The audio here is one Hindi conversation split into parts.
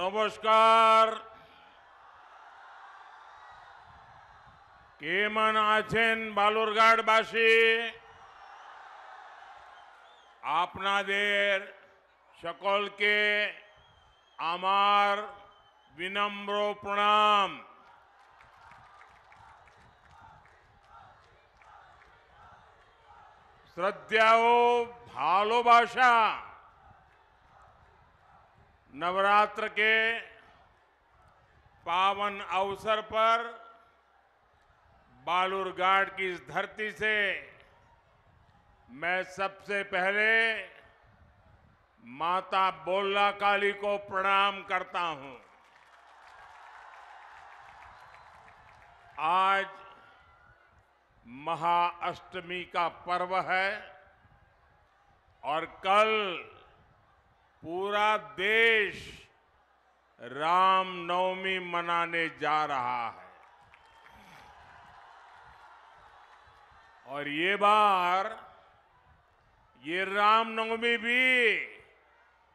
নমস্কার কেমন আছেন বালুরঘাটবাসী আপনাদের সকলকে আমার বিনম্র প্রণাম শ্রদ্ধা ও ভালোবাসা नवरात्र के पावन अवसर पर बालूरघाट की इस धरती से मैं सबसे पहले माता बोला काली को प्रणाम करता हूं आज महाअष्टमी का पर्व है और कल पूरा देश रामनवमी मनाने जा रहा है और ये बार ये रामनवमी भी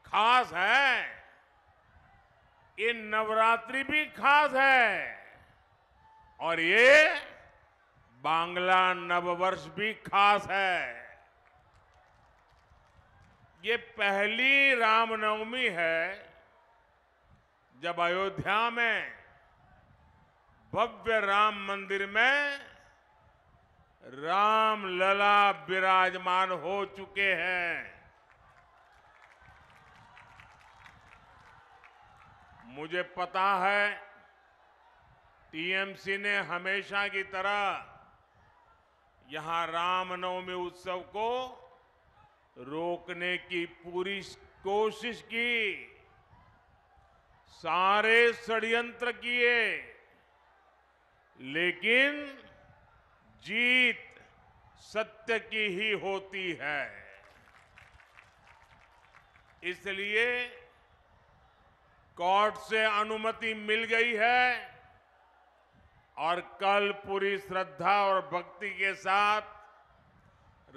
खास है ये नवरात्रि भी खास है और ये बांग्ला नववर्ष भी खास है ये पहली रामनवमी है जब अयोध्या में भव्य राम मंदिर में राम लला विराजमान हो चुके हैं मुझे पता है टीएमसी ने हमेशा की तरह यहां रामनवमी उत्सव को रोकने की पूरी कोशिश की सारे षड्यंत्र किए लेकिन जीत सत्य की ही होती है इसलिए कोर्ट से अनुमति मिल गई है और कल पूरी श्रद्धा और भक्ति के साथ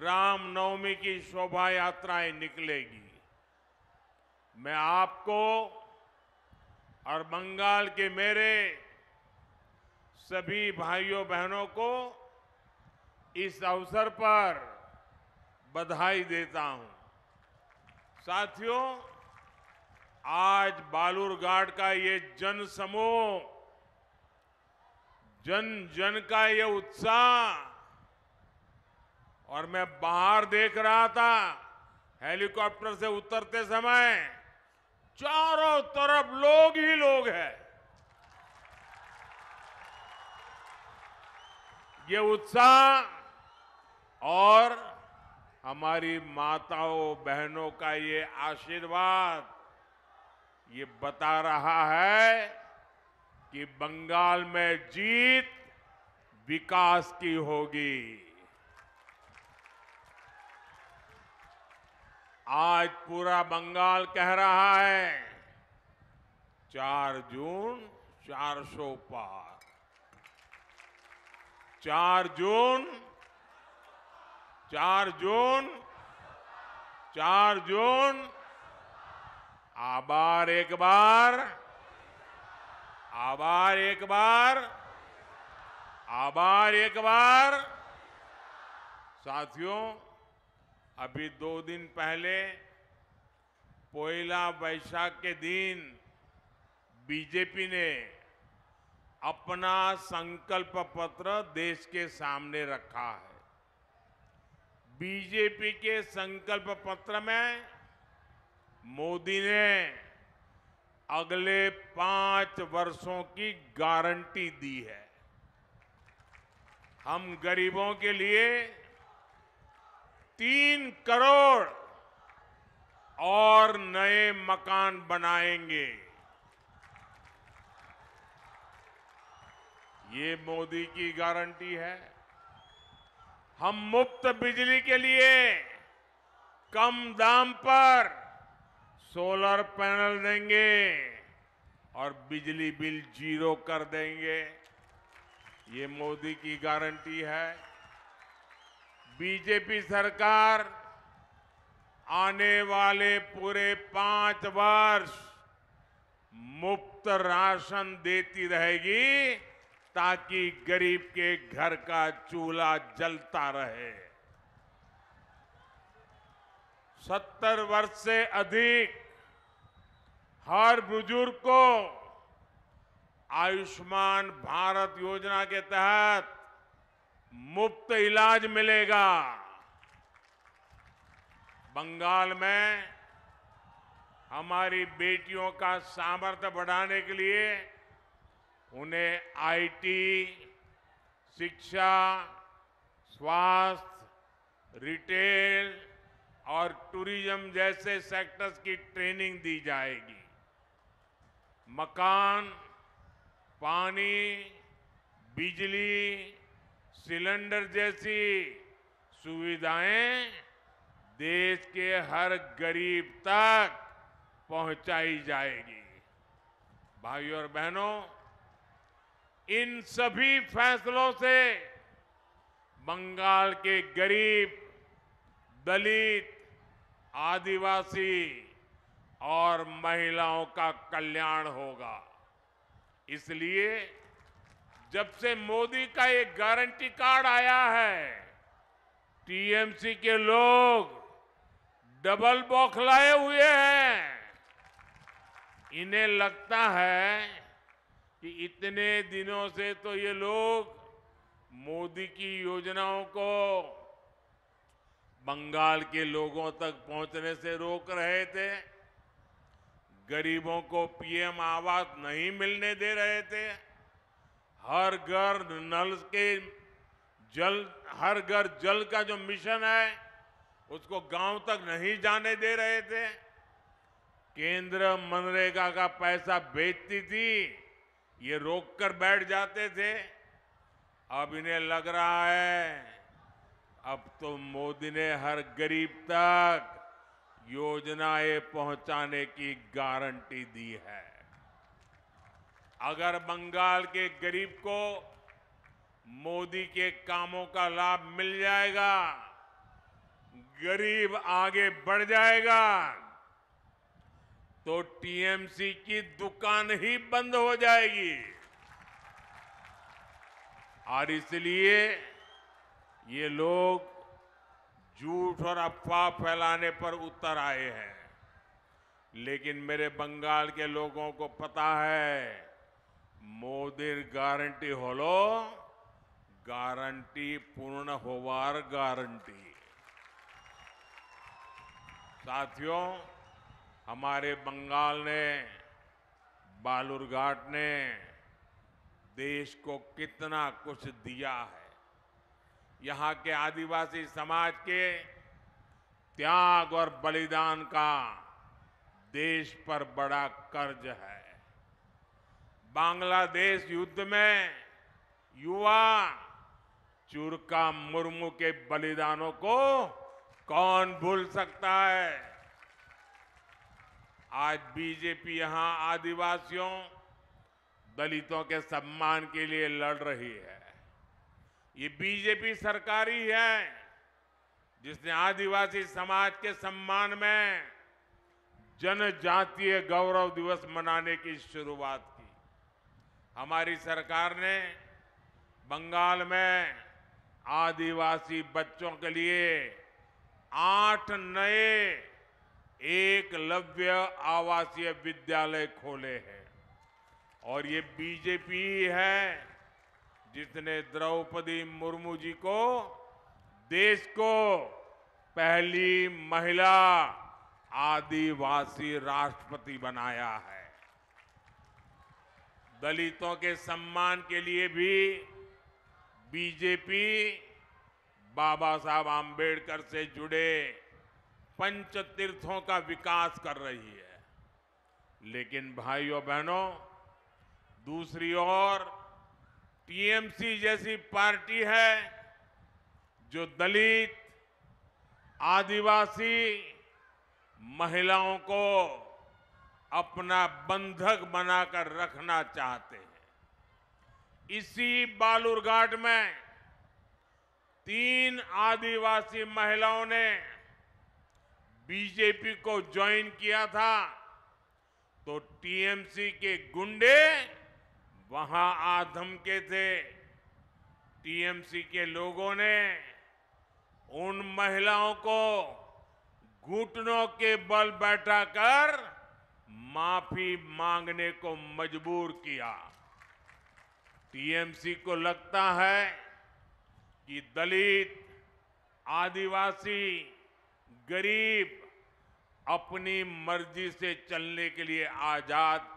रामनवमी की शोभा यात्राएं निकलेगी मैं आपको और बंगाल के मेरे सभी भाइयों बहनों को इस अवसर पर बधाई देता हूं साथियों आज बालूरघाट का ये जन समूह जन जन का ये उत्साह और मैं बाहर देख रहा था हेलीकॉप्टर से उतरते समय चारों तरफ लोग ही लोग हैं ये उत्साह और हमारी माताओं बहनों का ये आशीर्वाद ये बता रहा है कि बंगाल में जीत विकास की होगी आज पूरा बंगाल कह रहा है चार जून चार सौ पार चार जून चार जून चार जून आबार एक बार आबार एक बार आबार एक बार साथियों अभी दो दिन पहले पोला वैशाख के दिन बीजेपी ने अपना संकल्प पत्र देश के सामने रखा है बीजेपी के संकल्प पत्र में मोदी ने अगले पांच वर्षों की गारंटी दी है हम गरीबों के लिए तीन करोड़ और नए मकान बनाएंगे ये मोदी की गारंटी है हम मुफ्त बिजली के लिए कम दाम पर सोलर पैनल देंगे और बिजली बिल जीरो कर देंगे ये मोदी की गारंटी है बीजेपी सरकार आने वाले पूरे पांच वर्ष मुफ्त राशन देती रहेगी ताकि गरीब के घर का चूल्हा जलता रहे सत्तर वर्ष से अधिक हर बुजुर्ग को आयुष्मान भारत योजना के तहत मुफ्त इलाज मिलेगा बंगाल में हमारी बेटियों का सामर्थ्य बढ़ाने के लिए उन्हें आईटी, शिक्षा स्वास्थ्य रिटेल और टूरिज्म जैसे सेक्टर्स की ट्रेनिंग दी जाएगी मकान पानी बिजली सिलेंडर जैसी सुविधाएं देश के हर गरीब तक पहुंचाई जाएगी भाइयों और बहनों इन सभी फैसलों से बंगाल के गरीब दलित आदिवासी और महिलाओं का कल्याण होगा इसलिए जब से मोदी का एक गारंटी कार्ड आया है टीएमसी के लोग डबल बौखलाए हुए हैं इन्हें लगता है कि इतने दिनों से तो ये लोग मोदी की योजनाओं को बंगाल के लोगों तक पहुंचने से रोक रहे थे गरीबों को पीएम आवास नहीं मिलने दे रहे थे हर घर नल के जल हर घर जल का जो मिशन है उसको गांव तक नहीं जाने दे रहे थे केंद्र मनरेगा का पैसा बेचती थी ये रोक कर बैठ जाते थे अब इन्हें लग रहा है अब तो मोदी ने हर गरीब तक योजनाएं पहुंचाने की गारंटी दी है अगर बंगाल के गरीब को मोदी के कामों का लाभ मिल जाएगा गरीब आगे बढ़ जाएगा तो टीएमसी की दुकान ही बंद हो जाएगी और इसलिए ये लोग झूठ और अफवाह फैलाने पर उतर आए हैं लेकिन मेरे बंगाल के लोगों को पता है मोदी गारंटी होलो गारंटी पूर्ण होवार गारंटी साथियों हमारे बंगाल ने बालुरघाट ने देश को कितना कुछ दिया है यहाँ के आदिवासी समाज के त्याग और बलिदान का देश पर बड़ा कर्ज है बांग्लादेश युद्ध में युवा चुरका मुर्मू के बलिदानों को कौन भूल सकता है आज बीजेपी यहां आदिवासियों दलितों के सम्मान के लिए लड़ रही है ये बीजेपी सरकार ही है जिसने आदिवासी समाज के सम्मान में जनजातीय गौरव दिवस मनाने की शुरुआत की हमारी सरकार ने बंगाल में आदिवासी बच्चों के लिए आठ नए एक लव्य आवासीय विद्यालय खोले हैं और ये बीजेपी है जिसने द्रौपदी मुर्मू जी को देश को पहली महिला आदिवासी राष्ट्रपति बनाया है दलितों के सम्मान के लिए भी बीजेपी बाबा साहब आम्बेडकर से जुड़े पंच तीर्थों का विकास कर रही है लेकिन भाइयों बहनों दूसरी ओर टीएमसी जैसी पार्टी है जो दलित आदिवासी महिलाओं को अपना बंधक बनाकर रखना चाहते हैं इसी बालूरघाट में तीन आदिवासी महिलाओं ने बीजेपी को ज्वाइन किया था तो टीएमसी के गुंडे वहां आ धमके थे टीएमसी के लोगों ने उन महिलाओं को घुटनों के बल बैठा कर माफी मांगने को मजबूर किया टीएमसी को लगता है कि दलित आदिवासी गरीब अपनी मर्जी से चलने के लिए आजाद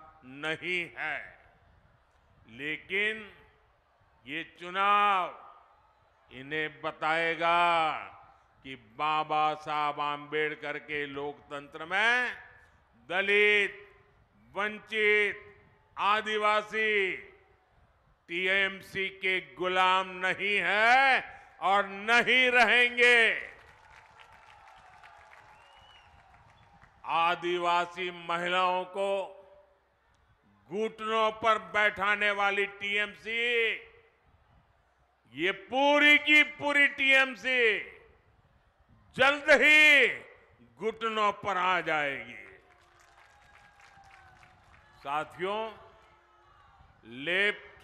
नहीं है लेकिन ये चुनाव इन्हें बताएगा कि बाबा साहब आम्बेडकर के लोकतंत्र में दलित वंचित आदिवासी टीएमसी के गुलाम नहीं है और नहीं रहेंगे आदिवासी महिलाओं को घुटनों पर बैठाने वाली टीएमसी ये पूरी की पूरी टीएमसी जल्द ही घुटनों पर आ जाएगी साथियों लेफ्ट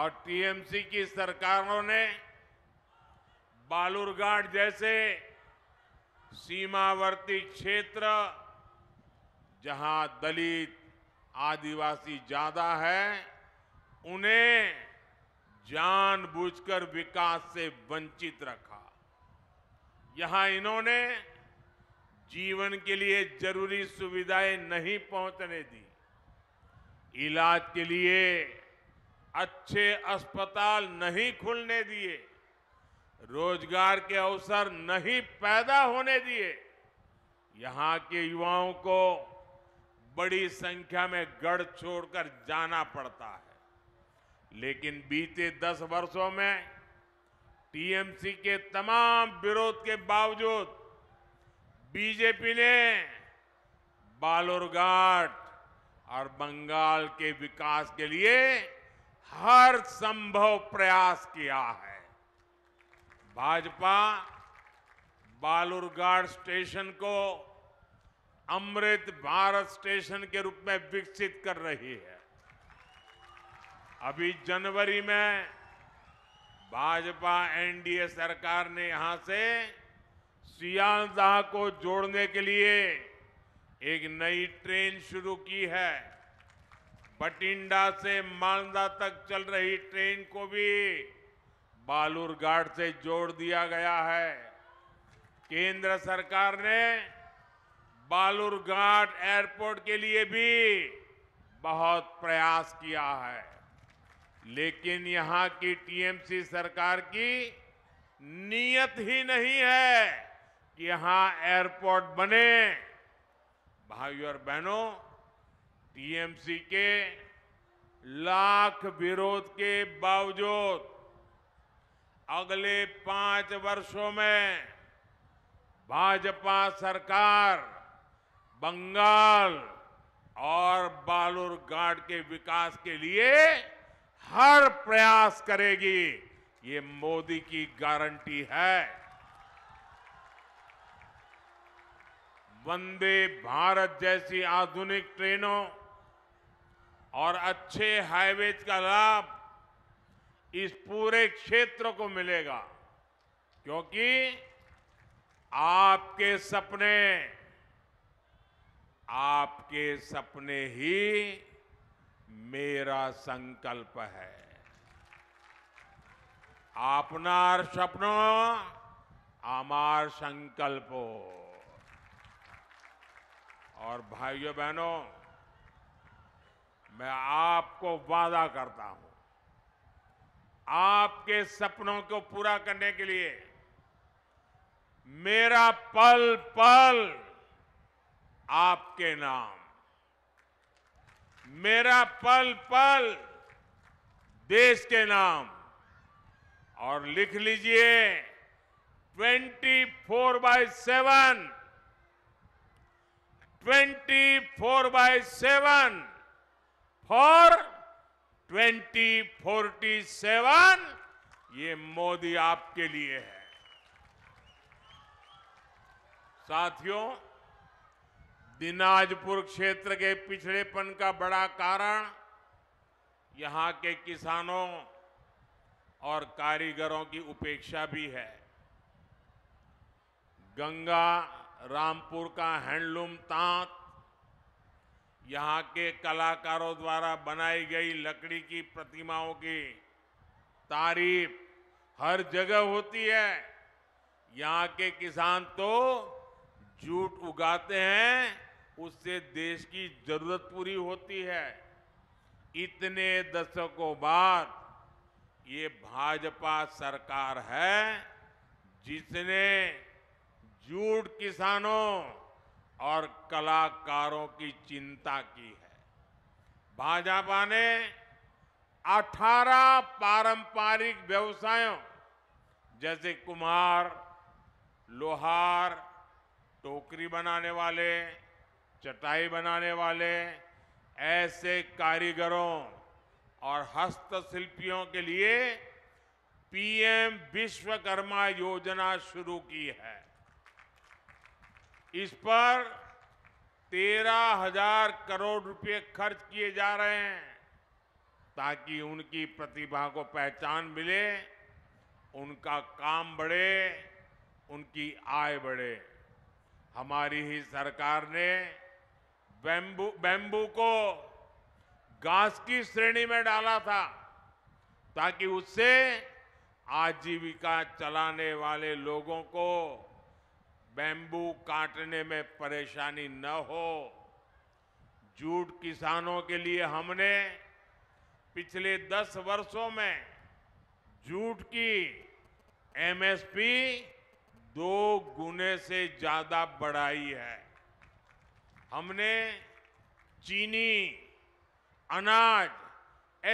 और टीएमसी की सरकारों ने बालूरघाट जैसे सीमावर्ती क्षेत्र जहां दलित आदिवासी ज्यादा है उन्हें जानबूझकर विकास से वंचित रखा यहां इन्होंने जीवन के लिए जरूरी सुविधाएं नहीं पहुंचने दी इलाज के लिए अच्छे अस्पताल नहीं खुलने दिए रोजगार के अवसर नहीं पैदा होने दिए यहां के युवाओं को बड़ी संख्या में गढ़ छोड़कर जाना पड़ता है लेकिन बीते दस वर्षों में टीएमसी के तमाम विरोध के बावजूद बीजेपी ने बालोरघाट और बंगाल के विकास के लिए हर संभव प्रयास किया है भाजपा बालुरगाड़ स्टेशन को अमृत भारत स्टेशन के रूप में विकसित कर रही है अभी जनवरी में भाजपा एनडीए सरकार ने यहां से सियालदाह को जोड़ने के लिए एक नई ट्रेन शुरू की है बटिंडा से मालदा तक चल रही ट्रेन को भी बालूरघाट से जोड़ दिया गया है केंद्र सरकार ने बालूरघाट एयरपोर्ट के लिए भी बहुत प्रयास किया है लेकिन यहां की टीएमसी सरकार की नीयत ही नहीं है कि यहां एयरपोर्ट बने भाइयों और बहनों टीएमसी के लाख विरोध के बावजूद अगले पांच वर्षों में भाजपा सरकार बंगाल और बालूरघाट के विकास के लिए हर प्रयास करेगी ये मोदी की गारंटी है वंदे भारत जैसी आधुनिक ट्रेनों और अच्छे हाईवेज का लाभ इस पूरे क्षेत्र को मिलेगा क्योंकि आपके सपने आपके सपने ही मेरा संकल्प है आपनार सपनों आमार संकल्प हो और भाइयों बहनों मैं आपको वादा करता हूं आपके सपनों को पूरा करने के लिए मेरा पल पल आपके नाम मेरा पल पल देश के नाम और लिख लीजिए 24 four by seven twenty four by seven for twenty forty seven ये मोदी आपके लिए है साथियों दिनाजपुर क्षेत्र के पिछड़ेपन का बड़ा कारण यहां के किसानों और कारीगरों की उपेक्षा भी है गंगा रामपुर का हैंडलूम तांत यहाँ के कलाकारों द्वारा बनाई गई लकड़ी की प्रतिमाओं की तारीफ हर जगह होती है यहाँ के किसान तो जूट उगाते हैं उससे देश की जरूरत पूरी होती है इतने दशकों बाद ये भाजपा सरकार है जिसने जूट किसानों और कलाकारों की चिंता की है भाजपा ने 18 पारंपरिक व्यवसायों जैसे कुम्हार लोहार टोकरी बनाने वाले चटाई बनाने वाले ऐसे कारीगरों और हस्तशिल्पियों के लिए पीएम विश्वकर्मा योजना शुरू की है इस पर तेरह हजार करोड़ रुपए खर्च किए जा रहे हैं ताकि उनकी प्रतिभा को पहचान मिले उनका काम बढ़े उनकी आय बढ़े हमारी ही सरकार ने बैम्बू बेंबू को घास की श्रेणी में डाला था ताकि उससे आजीविका चलाने वाले लोगों को बैम्बू काटने में परेशानी न हो जूट किसानों के लिए हमने पिछले दस वर्षों में जूट की एमएसपी दो गुने से ज़्यादा बढ़ाई है हमने चीनी अनाज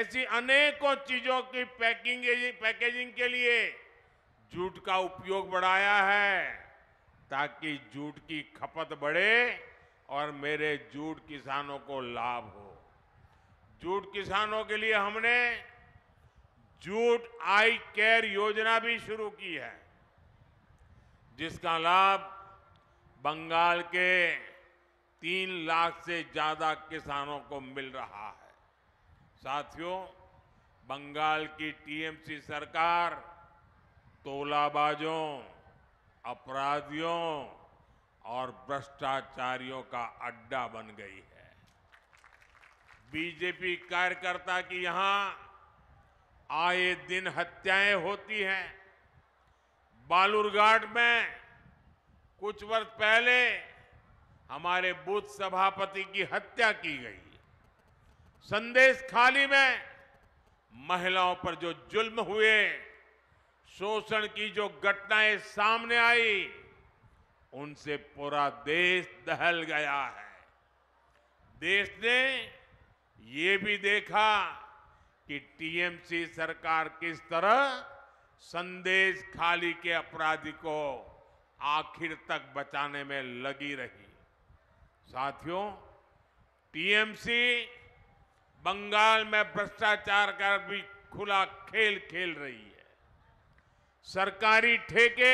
ऐसी अनेकों चीज़ों की पैकिंग पैकेजिंग के लिए जूट का उपयोग बढ़ाया है ताकि जूट की खपत बढ़े और मेरे जूट किसानों को लाभ हो जूट किसानों के लिए हमने जूट आई केयर योजना भी शुरू की है जिसका लाभ बंगाल के तीन लाख से ज्यादा किसानों को मिल रहा है साथियों बंगाल की टीएमसी सरकार तोलाबाजों अपराधियों और भ्रष्टाचारियों का अड्डा बन गई है बीजेपी कार्यकर्ता की यहां आए दिन हत्याएं होती हैं बालूरघाट में कुछ वर्ष पहले हमारे बूथ सभापति की हत्या की गई संदेश खाली में महिलाओं पर जो जुल्म हुए शोषण की जो घटनाएं सामने आई उनसे पूरा देश दहल गया है देश ने ये भी देखा कि टीएमसी सरकार किस तरह संदेश खाली के अपराधी को आखिर तक बचाने में लगी रही साथियों टीएमसी बंगाल में भ्रष्टाचार का भी खुला खेल खेल रही है सरकारी ठेके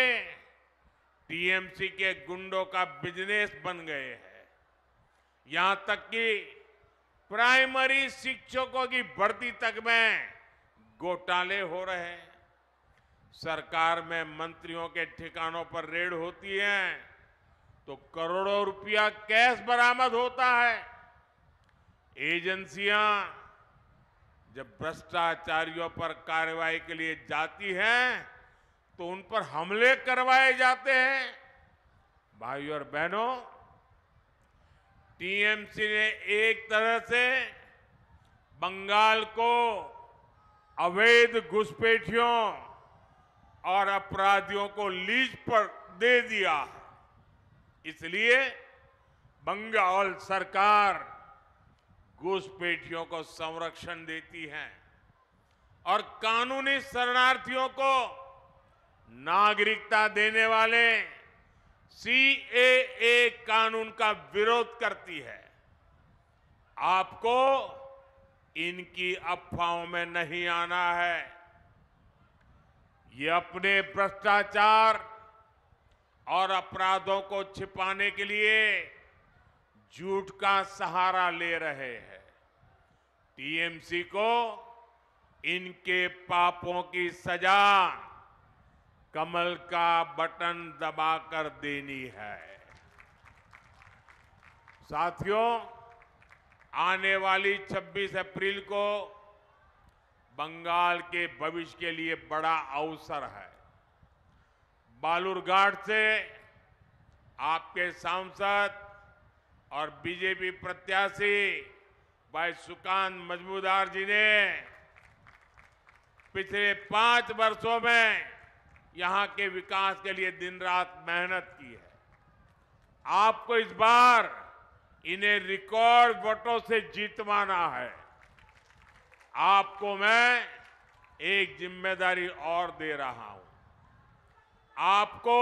टीएमसी के गुंडों का बिजनेस बन गए हैं यहां तक कि प्राइमरी शिक्षकों की भर्ती तक में घोटाले हो रहे हैं सरकार में मंत्रियों के ठिकानों पर रेड होती है तो करोड़ों रुपया कैश बरामद होता है एजेंसियां जब भ्रष्टाचारियों पर कार्रवाई के लिए जाती हैं तो उन पर हमले करवाए जाते हैं भाई और बहनों टीएमसी ने एक तरह से बंगाल को अवैध घुसपैठियों और अपराधियों को लीज पर दे दिया इसलिए बंगाल सरकार घुसपैठियों को संरक्षण देती है और कानूनी शरणार्थियों को नागरिकता देने वाले सीएए कानून का विरोध करती है आपको इनकी अफवाहों में नहीं आना है ये अपने भ्रष्टाचार और अपराधों को छिपाने के लिए झूठ का सहारा ले रहे हैं टीएमसी को इनके पापों की सजा कमल का बटन दबाकर देनी है साथियों आने वाली 26 अप्रैल को बंगाल के भविष्य के लिए बड़ा अवसर है बालूरघाट से आपके सांसद और बीजेपी प्रत्याशी भाई सुकांत मजमूदार जी ने पिछले पांच वर्षों में यहां के विकास के लिए दिन रात मेहनत की है आपको इस बार इन्हें रिकॉर्ड वोटों से जीतवाना है आपको मैं एक जिम्मेदारी और दे रहा हूं आपको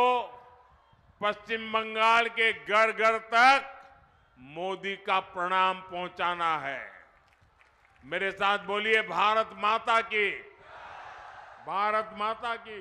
पश्चिम बंगाल के घर घर तक मोदी का प्रणाम पहुंचाना है मेरे साथ बोलिए भारत माता की भारत माता की